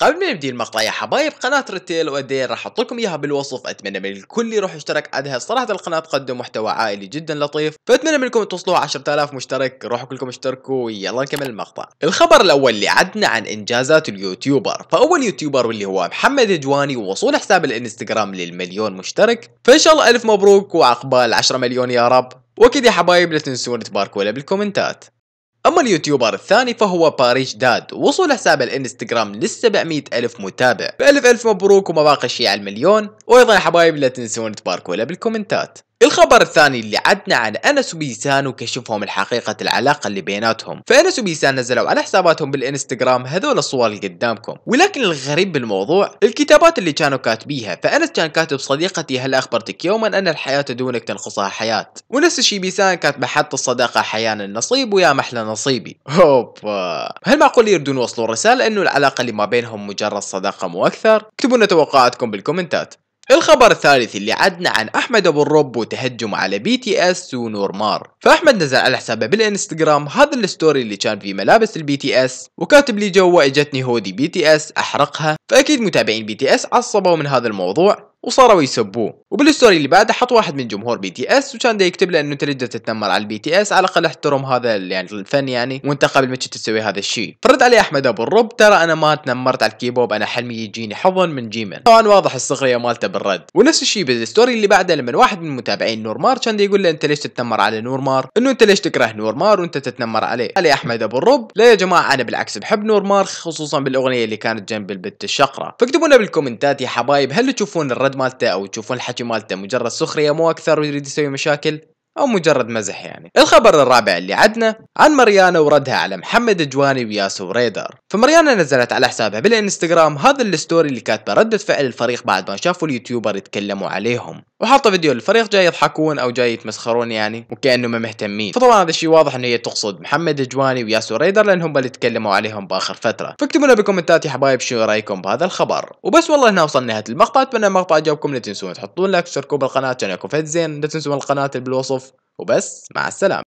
قبل ما نبدي المقطع يا حبايب قناة ريتيل ودير راح احط لكم اياها بالوصف اتمنى من الكل يروح يشترك عندها صراحة القناة تقدم محتوى عائلي جدا لطيف فاتمنى منكم توصلوا 10000 مشترك روحوا كلكم اشتركوا ويلا نكمل المقطع الخبر الاول اللي عدنا عن انجازات اليوتيوبر فاول يوتيوبر واللي هو محمد الجواني ووصول حساب الانستغرام للمليون مشترك فان شاء الله الف مبروك وعقبال 10 مليون يا رب واكيد يا حبايب لا تنسون تباركوا له بالكومنتات أما اليوتيوبر الثاني فهو باريش داد وصول حساب الانستغرام لل 700 ألف متابع بألف ألف مبروك وما باقي شيء على المليون وأيضا يا حبايب لا تنسون تباركوا له بالكومنتات الخبر الثاني اللي عدنا عن انس وبيسان وكشفهم الحقيقة العلاقة اللي بيناتهم فانس وبيسان نزلوا على حساباتهم بالانستغرام هذول الصور اللي قدامكم ولكن الغريب بالموضوع الكتابات اللي كانوا كاتبيها فانس كان كاتب صديقتي هل اخبرتك يوما ان الحياة دونك تنقصها حياة ونفس الشيء بيسان كاتب حتى الصداقة احيانا النصيب ويا محلى نصيبي هوبا هل معقول يردون يوصلوا رسالة انه العلاقة اللي ما بينهم مجرد صداقة مو اكثر اكتبوا لنا توقعاتكم بالكومنتات الخبر الثالث اللي عدنا عن احمد ابو الرب وتهجم على بي تي اس ونور مار فاحمد نزل على حسابه بالانستغرام هذا الستوري اللي كان فيه ملابس البي تي اس وكاتب لي جوا اجتني هودي بي تي اس احرقها فاكيد متابعين بي تي اس عصبوا من هذا الموضوع وصاروا يسبوه وبالستوري اللي بعده حط واحد من جمهور بي تي اس وكان دا يكتب له انه انت ليش تتنمر على البي تي اس على الاقل احترم هذا يعني الفن يعني وانت قبل ما تسوي هذا الشيء فرد عليه احمد ابو الرب ترى انا ما تنمرت على الكيبوب انا حلمي يجيني حضن من جيمن طبعا واضح الصغريه مالته بالرد ونفس الشيء بالستوري اللي بعده لما واحد من متابعين نورمار كان يقول له انت ليش تتنمر على نورمار انه انت ليش تكره نورمار وانت تتنمر عليه علي احمد ابو الرب لا يا جماعه انا بالعكس بحب نورمار خصوصا بالاغنيه اللي كانت جنب البت الشقره فاكتبوا لنا بالكومنتات يا حبايب هل تشوفون الرد المجرد مالته او تشوفون الحكي مالته مجرد سخريه مو اكثر ويريد يسوي مشاكل او مجرد مزح يعني الخبر الرابع اللي عدنا عن مريانا وردها على محمد الجواني وياسو ريدر فمريانا نزلت على حسابها بالانستغرام هذا الستوري اللي كاتبه ردة فعل الفريق بعد ما شافوا اليوتيوبر يتكلموا عليهم وحاطه فيديو للفريق جاي يضحكون او جاي يتمسخرون يعني وكانه ما مهتمين فطبعا هذا الشيء واضح انه هي تقصد محمد الجواني وياسو ريدر لان هم اللي تكلموا عليهم باخر فتره فاكتبوا لنا بالكومنتات يا حبايب شو رايكم بهذا الخبر وبس والله هنا وصلنا نهايه المقطع اتمنى المقطع عجبكم لا تنسون تحطون لايك وتشتركوا بالقناه عشان يكون فيت زين لا تنسون القناه بالوصف وبس مع السلامه